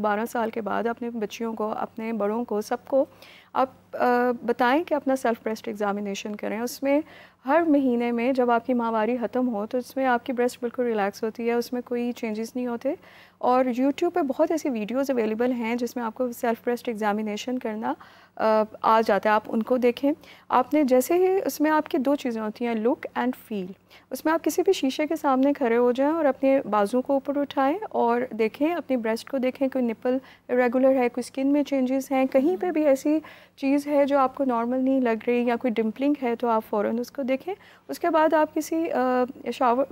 बारह साल के बाद अपने बच्चियों को अपने बड़ों को सबको आप बताएं कि अपना सेल्फ ब्रेस्ट एग्ज़ामिनेशन करें उसमें हर महीने में जब आपकी माहवारी ख़त्म हो तो उसमें आपकी ब्रेस्ट बिल्कुल रिलैक्स होती है उसमें कोई चेंजेस नहीं होते और YouTube पे बहुत ऐसी वीडियोस अवेलेबल हैं जिसमें आपको सेल्फ ब्रेस्ट एग्जामिनेशन करना आ जाता है आप उनको देखें आपने जैसे ही उसमें आपकी दो चीज़ें होती हैं लुक एंड फील उसमें आप किसी भी शीशे के सामने खड़े हो जाएं और अपने बाजू को ऊपर उठाएं और देखें अपनी ब्रेस्ट को देखें कोई निपल रेगुलर है कोई स्किन में चेंजेस हैं कहीं पे भी ऐसी चीज़ है जो आपको नॉर्मल नहीं लग रही या कोई डिम्पलिंग है तो आप फ़ौर उसको देखें उसके बाद आप किसी शावर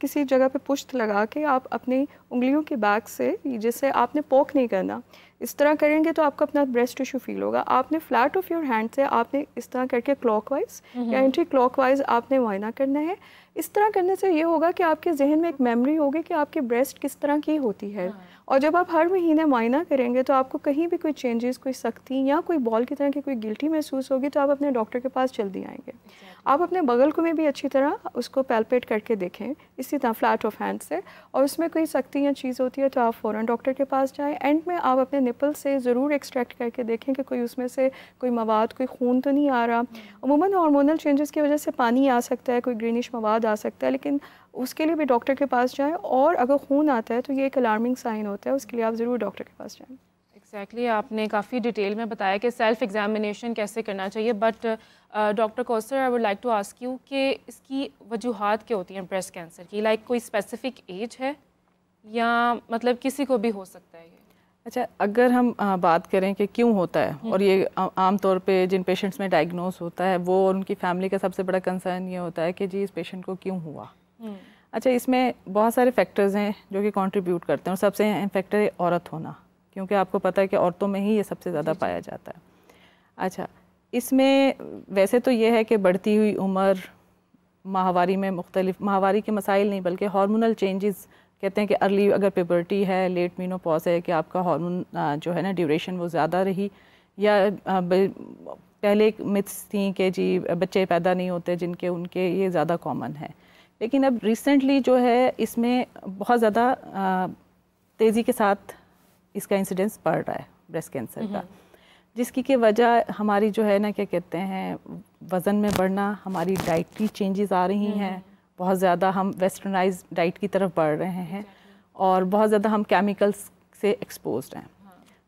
किसी जगह पर पुश्त लगा के आप अपनी उंगलियों के बैक से जैसे आपने पोक नहीं करना इस तरह करेंगे तो आपका अपना ब्रेस्ट टिश्यू फील होगा आपने फ्लैट ऑफ योर हैंड से आपने इस तरह करके क्लॉकवाइज या एंट्री क्लॉकवाइज आपने मुआयना करना है इस तरह करने से ये होगा कि आपके जहन में एक मेमोरी होगी कि आपकी ब्रेस्ट किस तरह की होती है हाँ। और जब आप हर महीने मुआयना करेंगे तो आपको कहीं भी कोई चेंजेस कोई सख्ती या कोई बॉल की तरह की कोई गिल्टी महसूस होगी तो आप अपने डॉक्टर के पास जल्दी आएंगे आप अपने बगल को में भी अच्छी तरह उसको पैल्पेट करके देखें इसी तरह फ्लैट ऑफ हैंड से और उसमें कोई सख्ती या चीज़ होती है तो आप फ़ौरन डॉक्टर के पास जाएँ एंड में आप अपने निपल से ज़रूर एक्सट्रैक्ट करके देखें कि कोई उसमें से कोई मवाद कोई खून तो नहीं आ रहा हम्म। अमूमन हार्मोनल चेंजेस की वजह से पानी आ सकता है कोई ग्रीनिश मवाद आ सकता है लेकिन उसके लिए भी डॉक्टर के पास जाएँ और अगर खून आता है तो ये एक अलार्मिंग साइन होता है उसके लिए आप ज़रूर डॉक्टर के पास जाएँ एग्जैक्टली exactly, आपने काफ़ी डिटेल में बताया कि सेल्फ़ एग्जामिनेशन कैसे करना चाहिए but doctor Kausar I would like to ask you कि इसकी वजूहत क्या होती हैं ब्रेस्ट कैंसर की लाइक like, कोई स्पेसिफिक एज है या मतलब किसी को भी हो सकता है ये अच्छा अगर हम बात करें कि क्यों होता है हम्म। और ये आमतौर पे जिन पेशेंट्स में डायग्नोस होता है वो और उनकी फैमिली का सबसे बड़ा कंसर्न ये होता है कि जी इस पेशेंट को क्यों हुआ हम्म। अच्छा इसमें बहुत सारे फैक्टर्स हैं जो कि कंट्रीब्यूट करते हैं और सबसे फैक्टर औरत होना क्योंकि आपको पता है कि औरतों में ही ये सबसे ज़्यादा पाया जाता है अच्छा इसमें वैसे तो ये है कि बढ़ती हुई उम्र माहवारी में मुख्तलिफ माहवारी के मसाइल नहीं बल्कि हार्मोनल चेंजेस कहते हैं कि अर्ली अगर पेबर्टी है लेट मीनो पॉज है कि आपका हार्मोन जो है ना ड्यूरेशन वो ज़्यादा रही या पहले मिथ्स थी कि जी बच्चे पैदा नहीं होते जिनके उनके ये ज़्यादा कॉमन है लेकिन अब रिसेंटली जो है इसमें बहुत ज़्यादा तेज़ी के साथ इसका इंसिडेंस बढ़ रहा है ब्रेस्ट कैंसर का जिसकी के वजह हमारी जो है ना क्या कहते हैं वज़न में बढ़ना हमारी डाइट की चेंजेस आ रही हैं बहुत ज़्यादा हम वेस्टर्नाइज डाइट की तरफ बढ़ रहे हैं और बहुत ज़्यादा हम केमिकल्स से एक्सपोज हैं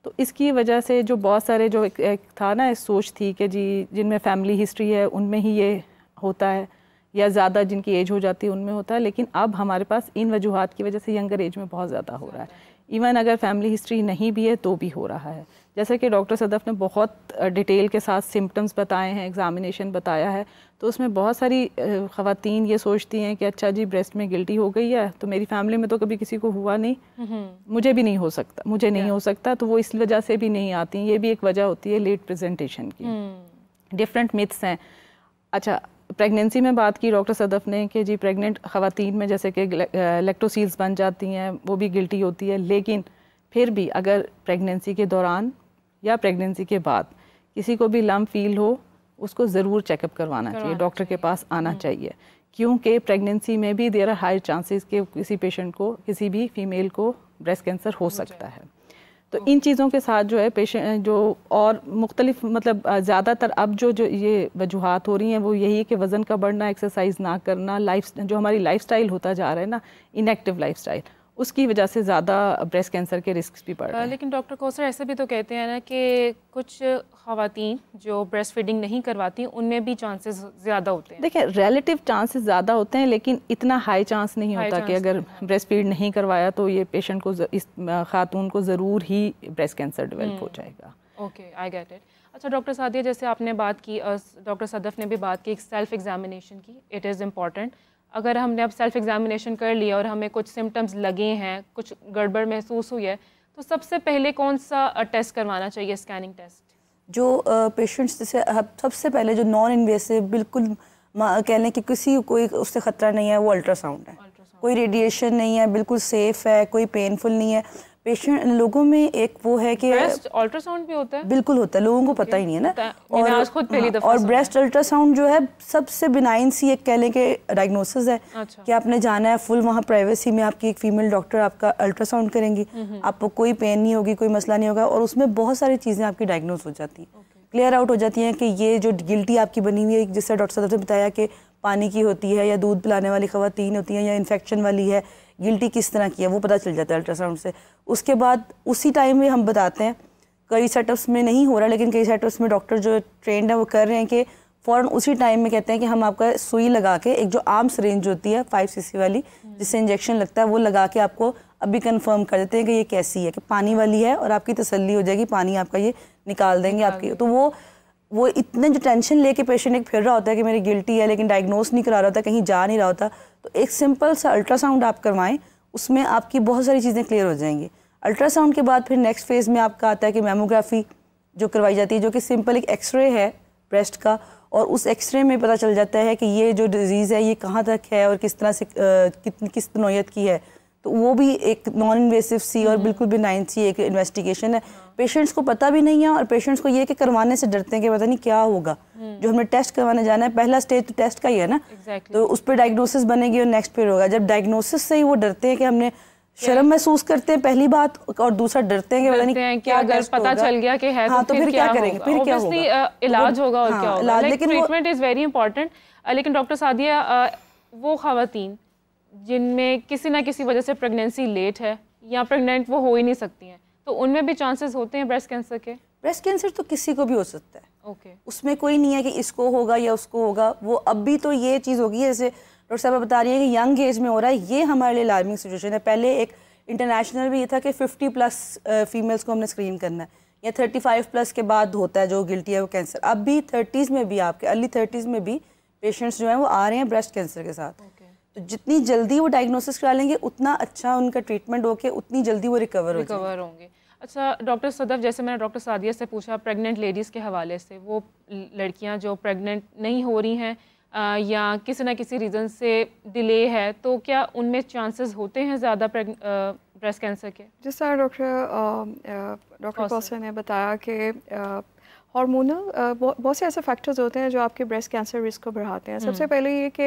तो इसकी वजह से जो बहुत सारे जो एक, एक था ना सोच थी कि जी जिनमें फैमिली हिस्ट्री है उनमें ही ये होता है या ज़्यादा जिनकी एज हो जाती है उनमें होता है लेकिन अब हमारे पास इन वजूहत की वजह से यंगर एज में बहुत ज़्यादा हो रहा है इवन अगर फैमिली हिस्ट्री नहीं भी है तो भी हो रहा है जैसे कि डॉक्टर सदफ ने बहुत डिटेल के साथ सिम्टम्स बताए हैं एग्ज़ामिनेशन बताया है तो उसमें बहुत सारी ख़वातीन ये सोचती हैं कि अच्छा जी ब्रेस्ट में गिल्टी हो गई है तो मेरी फैमिली में तो कभी किसी को हुआ नहीं हम्म। मुझे भी नहीं हो सकता मुझे नहीं हो सकता तो वो इस वजह से भी नहीं आती ये भी एक वजह होती है लेट प्रजेंटेशन की हम्म। डिफरेंट मिथ्स हैं अच्छा प्रेगनेंसी में बात की डॉक्टर सदफ ने कि जी प्रेग्नेंट ख़वातीन में जैसे कि लेक्टोसील्स बन जाती हैं वो भी गिल्टी होती है लेकिन फिर भी अगर प्रेगनेंसी के दौरान या प्रेगनेंसी के बाद किसी को भी लम फील हो उसको ज़रूर चेकअप करवाना चाहिए डॉक्टर के पास आना हम्म। चाहिए क्योंकि प्रेगनेंसी में भी देर आर हाई चांसेस के किसी पेशेंट को किसी भी फीमेल को ब्रेस्ट कैंसर हो सकता है तो हम्म। इन चीज़ों के साथ जो है पेशेंट जो और मुख्तलिफ मतलब ज़्यादातर अब जो जो ये वजूहत हो रही हैं वो यही है कि वज़न का बढ़ना एक्सरसाइज ना करना लाइफ जो हमारी लाइफ होता जा रहा है ना इनएक्टिव लाइफ उसकी वजह से ज़्यादा ब्रेस्ट कैंसर के रिस्क भी बढ़ रहे हैं लेकिन डॉक्टर कौसर ऐसे भी तो कहते हैं ना कि कुछ खातन जो ब्रेस्ट फीडिंग नहीं करवाती उनमें भी चांसेस ज़्यादा होते हैं देखिए रिलेटिव चांसेस ज़्यादा होते हैं लेकिन इतना हाई चांस नहीं होता कि अगर ब्रेस्ट फीड नहीं करवाया तो ये पेशेंट को इस खातून को ज़रूर ही ब्रेस्ट कैंसर डिवेल्प हो जाएगा ओके आई गेट इट अच्छा डॉक्टर सादिया जैसे आपने बात की डॉक्टर सदफ ने भी बात की एक सेल्फ एग्जामिनेशन की इट इज़ इम्पॉर्टेंट अगर हमने अब सेल्फ एग्ज़ामिनेशन कर लिया और हमें कुछ सिम्टम्स लगे हैं कुछ गड़बड़ महसूस हुई है तो सबसे पहले कौन सा टेस्ट करवाना चाहिए स्कैनिंग टेस्ट जो पेशेंट्स जैसे सबसे पहले जो नॉन इन्वेसिव बिल्कुल कह लें कि किसी कोई उससे ख़तरा नहीं है वो अल्ट्रासाउंड है कोई रेडिएशन नहीं है बिल्कुल सेफ़ है कोई पेनफुल नहीं है पेशेंट लोगों में एक वो है कि अल्ट्रासाउंड भी होता है बिल्कुल होता है लोगों को पता ही नहीं है ना और खुद पहली हाँ, दफा और ब्रेस्ट अल्ट्रासाउंड जो है सबसे बिनाइन सी एक कह लें कि डायग्नोसिस है अच्छा। कि आपने जाना है फुल वहाँ प्राइवेसी में आपकी एक फीमेल डॉक्टर आपका अल्ट्रासाउंड करेंगी आपको कोई पेन नहीं होगी कोई मसला नहीं होगा और उसमें बहुत सारी चीज़ें आपकी डायग्नोज हो जाती हैं क्लियर आउट हो जाती हैं कि ये जो गिल्टी आपकी बनी हुई है जिससे डॉक्टर साहब ने बताया कि पानी की होती है या दूध पिलाने वाली खवतिन होती हैं या इन्फेक्शन वाली है गिल्टी किस तरह की है वो पता चल जाता है अल्ट्रासाउंड से उसके बाद उसी टाइम में हम बताते हैं कई सेटअप्स में नहीं हो रहा लेकिन कई सेटअप्स में डॉक्टर जो ट्रेंड है वो कर रहे हैं कि फ़ौर उसी टाइम में कहते हैं कि हम आपका सुई लगा के एक जो आम सरेंज होती है फाइव सी वाली जिससे इंजेक्शन लगता है वो लगा के आपको अभी कंफर्म कर देते हैं कि ये कैसी है कि पानी वाली है और आपकी तसल्ली हो जाएगी पानी आपका ये निकाल देंगे आपकी तो वो वो इतने जो टेंशन लेके पेशेंट एक फिर रहा होता है कि मेरी गिल्टी है लेकिन डायग्नोस नहीं करा रहा होता कहीं जा नहीं रहा होता तो एक सिंपल सा अल्ट्रासाउंड आप करवाएं उसमें आपकी बहुत सारी चीज़ें क्लियर हो जाएंगी अल्ट्रासाउंड के बाद फिर नेक्स्ट फेज़ में आपका आता है कि मेमोग्राफी जो करवाई जाती है जो कि सिंपल एक एक्सरे है ब्रेस्ट का और उस एक्सरे में पता चल जाता है कि ये जो डिज़ीज़ है ये कहाँ तक है और किस तरह से कितनी किस नोयत की है तो वो भी एक नॉन इन्वेसिव सी और हम्म। बिल्कुल बिनाइन सी एक इन्वेस्टिगेशन है पेशेंट्स को पता भी नहीं है और पेशेंट्स को ये कि करवाने से डरते हैं कि पता नहीं क्या होगा हम्म। जो हमने टेस्ट करवाने जाना है पहला स्टेज तो टेस्ट का ही है ना exactly. तो उस पर डायग्नोसिस बनेगी और नेक्स्ट फिर होगा जब डायग्नोसिस से ही वो डरते हैं कि हमने शर्म महसूस करते हैं पहली बात और दूसरा डरते हैं कि पता नहीं क्या अगर पता चल गया कि है तो हाँ, तो, फिर, फिर क्या, क्या करेंगे फिर हाँ, क्या होगा इलाज होगा और क्या होगा लेकिन ट्रीटमेंट इज वेरी इंपॉर्टेंट लेकिन डॉक्टर सादिया वो खातन जिनमें किसी ना किसी वजह से प्रेगनेंसी लेट है या प्रेग्नेंट वो हो ही नहीं सकती हैं तो उनमें भी चांसेस होते हैं ब्रेस्ट कैंसर के ब्रेस्ट कैंसर तो किसी को भी हो सकता है ओके okay. उसमें कोई नहीं है कि इसको होगा या उसको होगा वो अब भी तो ये चीज़ होगी जैसे डॉक्टर साहब बता रही हैं कि यंग एज में हो रहा है ये हमारे लिए अलार्मिंग सिचुएशन है पहले एक इंटरनेशनल भी ये था कि 50 प्लस फीमेल्स को हमने स्क्रीन करना है या 35 प्लस के बाद होता है जो गिल्टी है वो कैंसर अब भी थर्टीज़ में भी आपके अर्ली थर्टीज़ में भी पेशेंट्स जो हैं वो आ रहे हैं ब्रेस्ट कैंसर के साथ okay. जितनी जल्दी वो डायग्नोसिस करा लेंगे उतना अच्छा उनका ट्रीटमेंट होके उतनी जल्दी वो रिकवर रिकवर होंगे अच्छा डॉक्टर सदफ जैसे मैंने डॉक्टर सादिया से पूछा प्रेग्नेंट लेडीज़ के हवाले से वो लड़कियाँ जो प्रेग्नेंट नहीं हो रही हैं या किसी ना किसी रीज़न से डिले है तो क्या उनमें चांसेस होते हैं ज़्यादा ब्रेस्ट कैंसर के जिस तरह डॉक्टर डॉक्टर ने बताया कि हार्मोनल uh, बहुत से ऐसे फैक्टर्स होते हैं जो आपके ब्रेस्ट कैंसर रिस्क को बढ़ाते हैं सबसे हम्म। पहले ये कि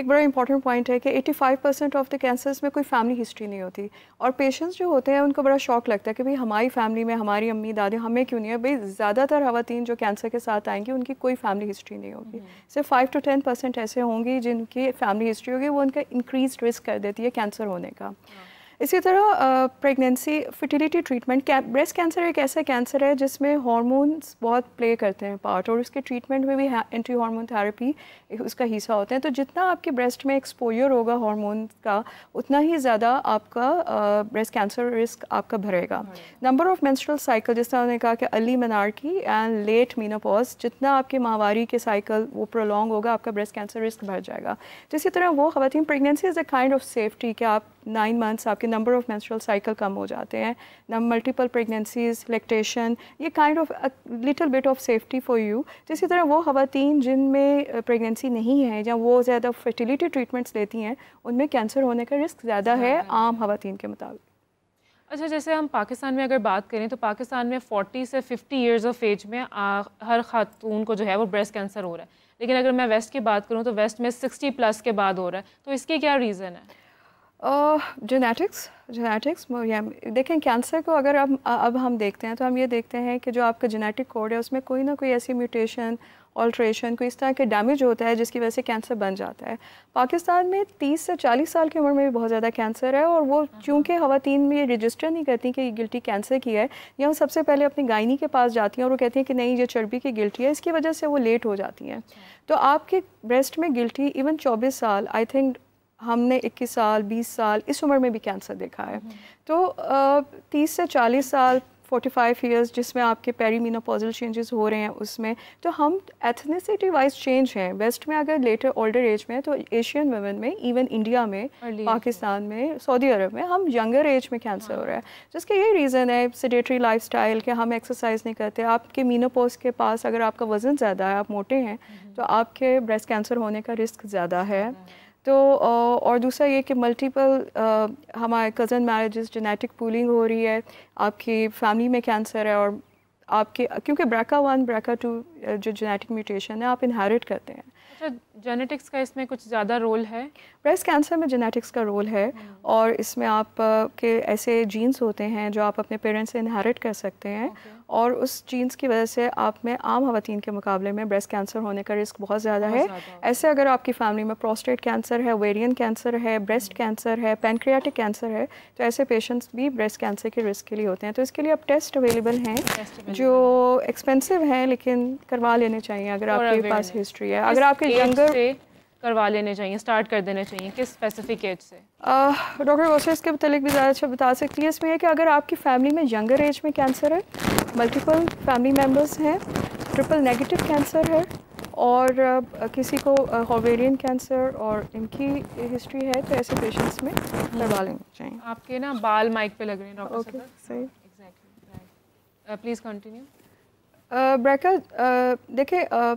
एक बड़ा इंपॉर्टेंट पॉइंट है कि 85 परसेंट ऑफ द कैंसर्स में कोई फैमिली हिस्ट्री नहीं होती और पेशेंट्स जो होते हैं उनको बड़ा शौक लगता है कि भाई हमारी फैमिली में हमारी अम्मी दादी हमें क्यों नहीं है भाई ज़्यादातर खातन जो कैंसर के साथ आएंगी उनकी कोई फैमिली हिस्ट्री नहीं होगी हम्म। सिर्फ फाइव टू टेन परसेंट ऐसे होंगी जिनकी फैमिली हिस्ट्री होगी वो उनका इंक्रीज रिस्क कर देती है कैंसर होने का हाँ। इसी तरह pregnancy fertility treatment breast cancer एक ऐसा कैंसर है जिसमें हॉर्मोन्स बहुत प्ले करते हैं पार्ट और उसके ट्रीटमेंट में भी एंटी हार्मोन थेरेपी उसका हिस्सा होते हैं तो जितना आपके ब्रेस्ट में एक्सपोजर होगा हार्मोन का उतना ही ज़्यादा आपका ब्रेस्ट कैंसर रिस्क आपका भरेगा नंबर ऑफ मैंस्ट्रल साइकिल जिस उन्होंने कहा कि early menarche and late menopause जितना आपके माहवारी के साइकिल वो प्रोलॉन्ग होगा आपका ब्रेस्ट कैंसर रिस्क बढ़ जाएगा तो इसी तरह वो खातन pregnancy is a kind of safety कि आप नाइन मंथ्स आपके नंबर ऑफ़ मेंस्ट्रुअल साइकिल कम हो जाते हैं मल्टीपल प्रेगनेंसीज लेक्टेशन ये kind of little bit of safety for you जिसी तरह वो जिन जिनमें प्रेगनेंसी नहीं है या वो ज़्यादा फर्टिलिटी ट्रीटमेंट्स लेती हैं उनमें कैंसर होने का रिस्क ज़्यादा है आम खातन के मुताबिक अच्छा जैसे हम पाकिस्तान में अगर बात करें तो पाकिस्तान में 40 से 50 इयर्स ऑफ एज में आ, हर खातून को जो है वो ब्रेस्ट कैंसर हो रहा है लेकिन अगर मैं वेस्ट की बात करूँ तो वेस्ट में 60 प्लस के बाद हो रहा है तो इसके क्या रीज़न है जेनेटिक्स uh, जेनेटिक्स देखें कैंसर को अगर अब अब हम देखते हैं तो हम ये देखते हैं कि जो आपका जेनेटिक कोड है उसमें कोई ना कोई ऐसी म्यूटेशन ऑल्ट्रेशन कोई इस तरह के डैमेज होता है जिसकी वजह से कैंसर बन जाता है पाकिस्तान में 30 से 40 साल की उम्र में भी बहुत ज़्यादा कैंसर है और वो हाँ। चूँकि खातन में ये रजिस्टर नहीं करती कि ये गिल्टी कैंसर की है या वो सबसे पहले अपनी गायनी के पास जाती हैं और वो कहती हैं कि नहीं ये चर्बी की गिल्टी है इसकी वजह से वो लेट हो जाती हैं अच्छा। तो आपके ब्रेस्ट में गिल्टी इवन चौबीस साल आई थिंक हमने 21 साल 20 साल इस उम्र में भी कैंसर देखा है तो uh, 30 से 40 साल 45 फाइव ईयर्स जिसमें आपके मीनोपोजल चेंजेस हो रहे हैं उसमें तो हम एथनिसिटी वाइज चेंज हैं वेस्ट में अगर लेटर ओल्डर एज में तो एशियन वेमेन में इवन इंडिया में पाकिस्तान में सऊदी अरब में हम यंगर एज में कैंसर हो हाँ। रहा है जिसके यही रीज़न है सिडेटरी लाइफ स्टाइल के हम एक्सरसाइज नहीं करते आपके मीनोपोज के पास अगर आपका वजन ज़्यादा है आप मोटे हैं हम्म। तो आपके ब्रेस्ट कैंसर होने का रिस्क ज़्यादा है हाँ। तो और दूसरा ये कि मल्टीपल हमारे कज़न मैरिजेस जेनेटिक पूलिंग हो रही है आपकी फैमिली में कैंसर है और आपके क्योंकि ब्रैका वन ब्रैका टू जो जेनेटिक म्यूटेशन है आप इनहेरिट करते हैं अच्छा जेनेटिक्स का इसमें कुछ ज़्यादा रोल है ब्रेस्ट कैंसर में जेनेटिक्स का रोल है hmm. और इसमें आप के ऐसे जीन्स होते हैं जो आप अपने पेरेंट्स से इनहेरिट कर सकते हैं और उस जीन्स की वजह से आप में आम खातन के मुकाबले में ब्रेस्ट कैंसर होने का रिस्क बहुत ज़्यादा है ऐसे अगर आपकी फैमिली में प्रोस्टेट कैंसर है वेरियन कैंसर है ब्रेस्ट कैंसर hmm. है पेनक्रियाटिक कैंसर है तो ऐसे पेशेंट्स भी ब्रेस्ट कैंसर के रिस्क के लिए होते हैं तो इसके लिए आप टेस्ट अवेलेबल हैं जो एक्सपेंसिव हैं लेकिन करवा लेने चाहिए अगर आपके पास हिस्ट्री है अगर आप आपके यंगर करवा लेने चाहिए स्टार्ट कर देने चाहिए किस स्पेसिफिक एज से डॉक्टर गोसे इसके मतलब भी ज़्यादा अच्छा बता सकती है इसमें है कि अगर आपकी फैमिली में यंगर एज में कैंसर है मल्टीपल फैमिली मेम्बर्स हैं ट्रिपल नेगेटिव कैंसर है और किसी को होवेरियन कैंसर और इनकी हिस्ट्री है तो ऐसे पेशेंट्स में करवा हम्म। लेने चाहिए आपके ना बाल माइक पे लग रहे हैं डॉक्टर ओके सही प्लीज़ कंटिन्यू ब्रैकल देखिए uh,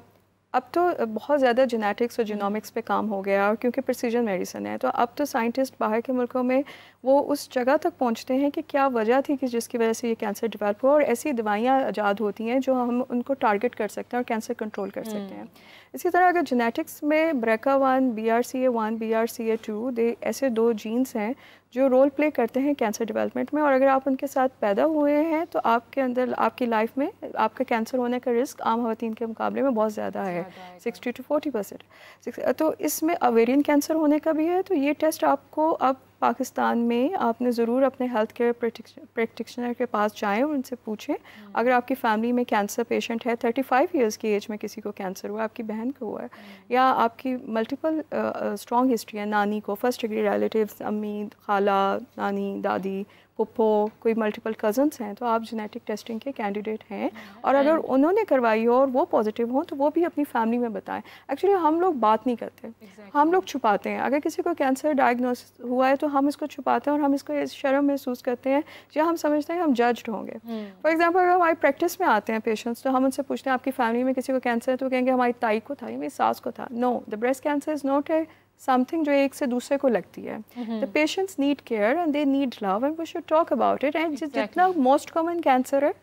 अब तो बहुत ज़्यादा जेनेटिक्स और जीनोमिक्स पे काम हो गया और क्योंकि प्रिसीजन मेडिसिन है तो अब तो साइंटिस्ट बाहर के मुल्कों में वो उस जगह तक पहुंचते हैं कि क्या वजह थी कि जिसकी वजह से ये कैंसर डेवलप हुआ और ऐसी दवाइयाँ ईजाद होती हैं जो हम उनको टारगेट कर सकते हैं और कैंसर कंट्रोल कर सकते हैं हम्म। इसी तरह अगर जेनेटिक्स में BRCA one B R C A one B R C A two दे ऐसे दो जीन्स हैं जो रोल प्ले करते हैं कैंसर डेवलपमेंट में और अगर आप उनके साथ पैदा हुए हैं तो आपके अंदर आपकी लाइफ में आपका कैंसर होने का रिस्क आम खातन के मुकाबले में बहुत ज़्यादा है सिक्सटी टू फोर्टी परसेंट तो इसमें अवेरियन कैंसर होने का भी है तो ये टेस्ट आपको अब पाकिस्तान में आपने ज़रूर अपने हेल्थ केयर प्रैक्टिशनर के पास जाएं और उनसे पूछें हम्म। अगर आपकी फैमिली में कैंसर पेशेंट है 35 फाइव ईयर्स की एज में किसी को कैंसर हुआ आपकी बहन को हुआ है हम्म। या आपकी मल्टीपल स्ट्रॉन्ग हिस्ट्री है नानी को फर्स्ट डिग्री रिलेटिव्स अम्मी खाला नानी दादी पुप्पो कोई मल्टीपल कज़न्स हैं तो आप जेनेटिक टेस्टिंग के कैंडिडेट हैं हाँ। और अगर उन्होंने करवाई हो और वो पॉजिटिव हो तो वो भी अपनी फैमिली में बताएं एक्चुअली हम लोग बात नहीं करते exactly. हम लोग छुपाते हैं अगर किसी को कैंसर डायग्नोस हुआ है तो हम इसको छुपाते हैं और हम इसको शर्म महसूस करते हैं या हम समझते हैं हम जज्ड होंगे फॉर एग्जाम्पल हम्म। अगर हमारी प्रैक्टिस में आते हैं पेशेंट्स तो हम उनसे पूछते हैं आपकी फैमिली में किसी को कैंसर है तो कहेंगे हमारी ताई को था या मेरी सास को था no the breast cancer is not a something जो एक से दूसरे को लगती है the patients need care and they need love and we should talk about it and जितना मोस्ट कॉमन कैंसर है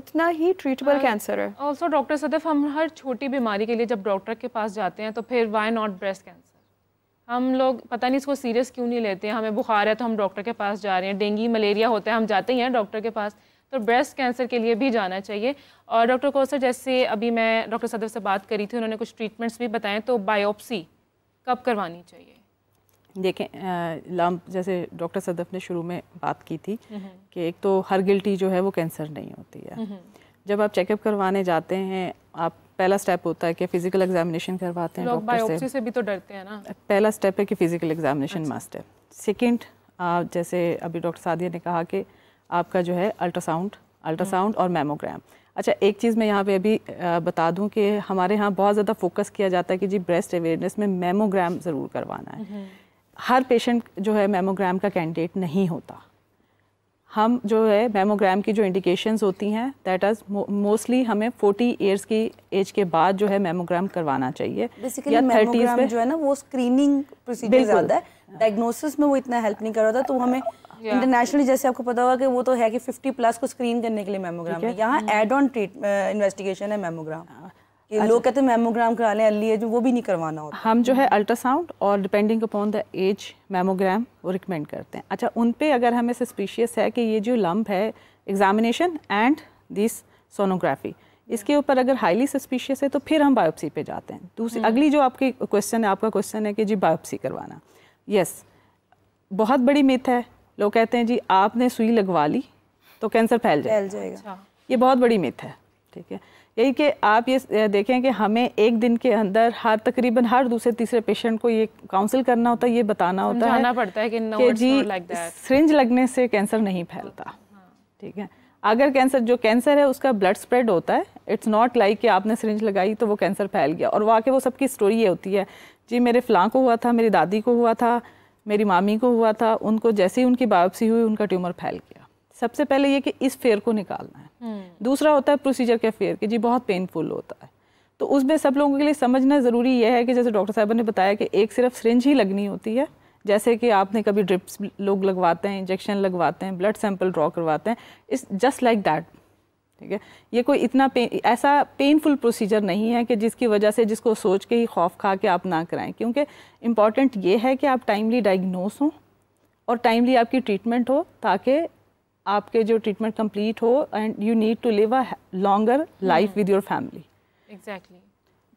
उतना ही ट्रीटेबल कैंसर है ऑल्सो डॉक्टर सदफ हम हर छोटी बीमारी के लिए जब डॉक्टर के पास जाते हैं तो फिर वाई नॉट ब्रेस्ट कैंसर हम लोग पता नहीं इसको सीरियस क्यों नहीं लेते हैं हमें बुखार है तो हम डॉक्टर के पास जा रहे हैं डेंगू मलेरिया होता है हम जाते ही हैं डॉक्टर के पास तो ब्रेस्ट कैंसर के लिए भी जाना चाहिए और डॉक्टर कौसर जैसे अभी मैं डॉक्टर सदफ से बात करी थी उन्होंने कुछ ट्रीटमेंट्स भी बताएं तो बायोप्सी कब करवानी चाहिए देखें लम्ब जैसे डॉक्टर सदफ ने शुरू में बात की थी हम्म हम्म। कि एक तो हर गिल्टी जो है वो कैंसर नहीं होती है हम्म जब आप चेकअप करवाने जाते हैं आप पहला स्टेप होता है कि फिजिकल एग्जामिनेशन करवाते हैं डॉक्टर से।, से भी तो डरते हैं ना पहला स्टेप है कि फिजिकल एग्जामिनेशन अच्छा। मस्ट है सेकेंड जैसे अभी डॉक्टर सादिया ने कहा कि आपका जो है अल्ट्रासाउंड अल्ट्रासाउंड और मेमोग्राम अच्छा एक चीज़ मैं यहाँ पे अभी बता दूँ कि हमारे यहाँ बहुत ज़्यादा फोकस किया जाता है कि जी ब्रेस्ट अवेयरनेस में मेमोग्राम ज़रूर करवाना है हम्म। हर पेशेंट जो है मेमोग्राम का कैंडिडेट नहीं होता हम जो है मेमोग्राम की जो इंडिकेशंस होती हैं दैट इज मोस्टली हमें 40 इयर्स की एज के बाद जो है मेमोग्राम करवाना चाहिए बेसिकली में, जो है ना वो स्क्रीनिंग प्रोसीजर ज़्यादा है डायग्नोसिस में वो इतना हेल्प नहीं कर रहा था तो हमें इंटरनेशनली जैसे आपको पता होगा कि वो तो है कि 50 प्लस को स्क्रीन करने के लिए मेमोग्राम यहाँ एड ऑन ट्रीट इन्वेस्टिगेशन है मेमोग्राम कि लोग कहते हैं मेमोग्राम करा लें एल जो वो भी नहीं करवाना होता हम जो है अल्ट्रासाउंड और depending upon the age mammogram वो रिकमेंड करते हैं अच्छा उन पे अगर हमें सस्पिशियस है कि ये जो लम्ब है एग्जामिनेशन एंड दिस सोनोग्राफी इसके ऊपर अगर हाईली सस्पिशियस है तो फिर हम बायोप्सी पे जाते हैं दूसरी hmm. अगली जो आपकी क्वेश्चन है आपका क्वेश्चन है कि जी बायोप्सी करवाना यस yes, बहुत बड़ी मिथ है लोग कहते हैं जी आपने सुई लगवा ली तो कैंसर फैल जाएगा, फैल जाएगा। ये बहुत बड़ी मिथ है ठीक है यही कि आप ये देखें कि हमें एक दिन के अंदर हर तकरीबन हर दूसरे तीसरे पेशेंट को ये काउंसिल करना होता है ये बताना होता है पड़ता है कि, no, कि जी like सिरिंज लगने से कैंसर नहीं फैलता ठीक है अगर कैंसर जो कैंसर है उसका ब्लड स्प्रेड होता है इट्स नॉट लाइक कि आपने सिरिंज लगाई तो वो कैंसर फैल गया और वाकई वो सबकी स्टोरी ये होती है जी मेरे फ़लाँ को हुआ था मेरी दादी को हुआ था मेरी मामी को हुआ था उनको जैसे ही उनकी बायोप्सी हुई उनका ट्यूमर फैल गया सबसे पहले ये कि इस फेयर को निकालना है हम्म। दूसरा होता है प्रोसीजर के फेयर के जी बहुत पेनफुल होता है तो उसमें सब लोगों के लिए समझना ज़रूरी यह है कि जैसे डॉक्टर साहब ने बताया कि एक सिर्फ सिरिंज ही लगनी होती है जैसे कि आपने कभी ड्रिप्स लोग लगवाते हैं इंजेक्शन लगवाते हैं ब्लड सैंपल ड्रॉ करवाते हैं इस जस्ट लाइक दैट ठीक है ये कोई इतना पे, ऐसा पेनफुल प्रोसीजर नहीं है कि जिसकी वजह से जिसको सोच के ही खौफ खा के आप ना कराएं क्योंकि इम्पॉर्टेंट ये है कि आप टाइमली डायग्नोस हों और टाइमली आपकी ट्रीटमेंट हो ताकि आपके जो ट्रीटमेंट कंप्लीट हो and you need to live a longer life with your family exactly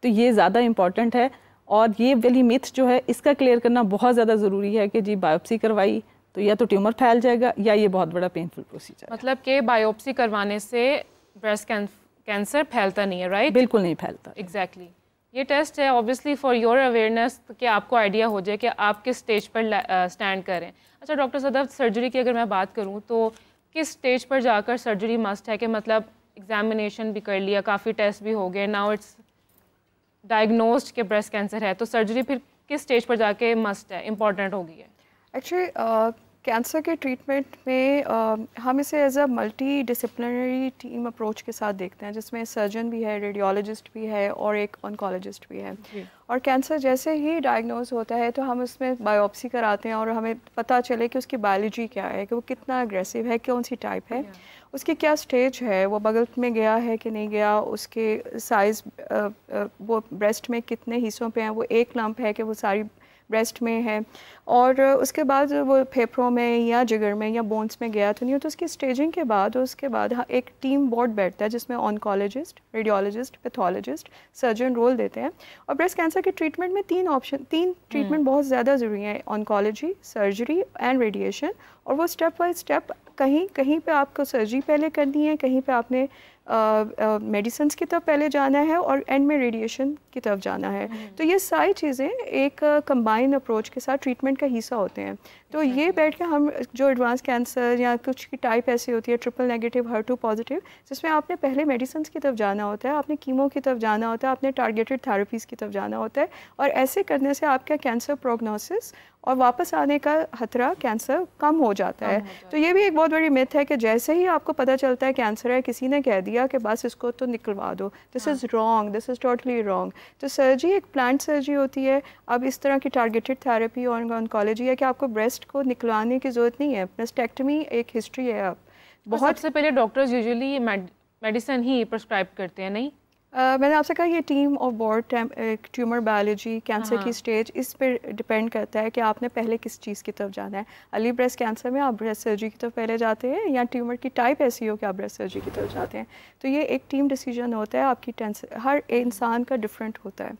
तो ये ज़्यादा इम्पॉर्टेंट है और ये वाली मिथ जो है इसका क्लियर करना बहुत ज़्यादा ज़रूरी है कि जी बायोप्सी करवाई तो या तो ट्यूमर फैल जाएगा या ये बहुत बड़ा पेनफुल प्रोसीजर मतलब कि बायोप्सी करवाने से ब्रेस्ट कैंसर फैलता नहीं है राइट बिल्कुल नहीं फैलता एग्जैक्टली exactly. ये टेस्ट है ऑब्वियसली फॉर योर अवेयरनेस कि आपको आइडिया हो जाए कि आप किस स्टेज पर स्टैंड करें अच्छा डॉक्टर सदफ सर्जरी की अगर मैं बात करूँ तो किस स्टेज पर जाकर सर्जरी मस्ट है कि मतलब एग्जामिनेशन भी कर लिया काफ़ी टेस्ट भी हो गए नाउ इट्स डायग्नोस्ड के ब्रेस्ट कैंसर है तो सर्जरी फिर किस स्टेज पर जाके मस्ट है इम्पॉर्टेंट होगी है एक्चुअली कैंसर के ट्रीटमेंट में आ, um, हम इसे as a multi disciplinary team approach के साथ देखते हैं जिसमें सर्जन भी है रेडियोलॉजिस्ट भी है और एक ऑनकोलॉजिस्ट भी है और कैंसर जैसे ही डायग्नोज होता है तो हम उसमें बायोप्सी कराते हैं और हमें पता चले कि उसकी बायोलॉजी क्या है कि वो कितना अग्रेसिव है कौन सी टाइप है उसकी क्या स्टेज है वो बगल में गया है कि नहीं गया उसके साइज़ uh, uh, वो ब्रेस्ट में कितने हिस्सों पे हैं वो एक लंप है कि वो सारी ब्रेस्ट में है और उसके बाद वो फेफड़ों में या जिगर में या बोन्स में गया तो नहीं हो तो उसकी स्टेजिंग के बाद उसके बाद हाँ, एक टीम बोर्ड बैठता है जिसमें oncologist radiologist pathologist surgeon role देते हैं और ब्रेस्ट कैंसर के ट्रीटमेंट में तीन ऑप्शन तीन ट्रीटमेंट हम्म। बहुत ज़्यादा ज़रूरी है ऑनकोलॉजी सर्जरी एंड रेडिएशन और वो स्टेप बाई स्टेप कहीं कहीं पर आपको सर्जरी पहले करनी है कहीं पर आपने मेडिसन्स की तरफ पहले जाना है और एंड में रेडिएशन की तरफ जाना है हम्म। तो ये सारी चीज़ें एक कंबाइन अप्रोच के साथ ट्रीटमेंट का हिस्सा होते हैं तो ये बैठ के हम जो एडवांस कैंसर या कुछ की टाइप ऐसी होती है triple negative her two positive जिसमें आपने पहले मेडिसिन की तरफ जाना होता है आपने कीमो की तरफ जाना होता है आपने टारगेटेड थेरेपीज़ की तरफ जाना होता है और ऐसे करने से आपका कैंसर प्रोग्नोसिस और वापस आने का खतरा कैंसर कम हो जाता है तो ये भी एक बहुत बड़ी मिथ है कि जैसे ही आपको पता चलता है कैंसर है किसी ने कह दिया कि बस इसको तो निकलवा दो this is wrong this is totally wrong तो सर्जरी एक प्लांट सर्जरी होती है अब इस तरह की टारगेटेड थेरेपी और ऑनकोलॉजी है कि आपको ब्रेस्ट को निकलवाने की ज़रूरत नहीं है प्लेस्टेक्टमी एक हिस्ट्री है अब बहुत से पहले डॉक्टर्स यूजली मेडिसिन ही प्रस्क्राइब करते हैं नहीं Uh, मैंने आपसे कहा ये team of board tumour biology cancer की स्टेज इस पर डिपेंड करता है कि आपने पहले किस चीज़ की तरफ जाना है अली ब्रेस्ट कैंसर में आप ब्रेस्ट सर्जरी की तरफ पहले जाते हैं या ट्यूमर की टाइप ऐसी हो कि आप ब्रेस्ट सर्जरी की तरफ जाते हैं तो ये एक टीम डिसीजन होता है आपकी टेंस हर इंसान का डिफरेंट होता है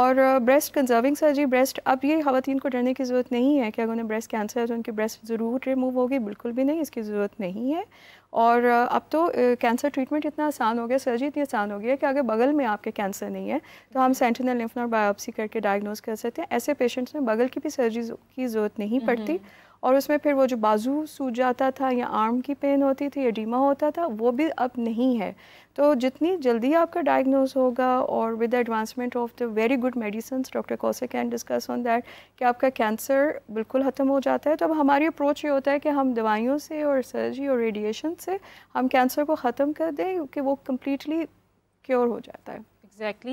और ब्रेस्ट कंजर्विंग सर्जरी ब्रेस्ट अब ये खातन को डरने की ज़रूरत नहीं है कि अगर उन्हें ब्रेस्ट कैंसर है तो उनकी ब्रेस्ट ज़रूर रिमूव होगी बिल्कुल भी नहीं इसकी ज़रूरत नहीं है और अब तो कैंसर ट्रीटमेंट इतना आसान हो गया सर्जरी इतनी आसान हो गई है कि अगर बगल में आपके कैंसर नहीं है तो हम सेंटिनल लिफ्ट और बायोप्सी करके डायग्नोज कर सकते हैं ऐसे पेशेंट्स में बगल की भी सर्जरी की ज़रूरत नहीं हम्म, पड़ती हम्म। और उसमें फिर वो जो बाजू सूज जाता था या आर्म की पेन होती थी या डीमा होता था वो भी अब नहीं है तो जितनी जल्दी आपका डायग्नोज होगा और with advancement of the very good medicine doctor कौसे कैन डिस्कस ऑन दैट कि आपका कैंसर बिल्कुल ख़त्म हो जाता है तो अब हमारी अप्रोच ये होता है कि हम दवाइयों से और सर्जरी और रेडिएशन से हम कैंसर को ख़त्म कर दें कि वो कम्प्लीटली क्योर हो जाता है एग्जैक्टली exactly.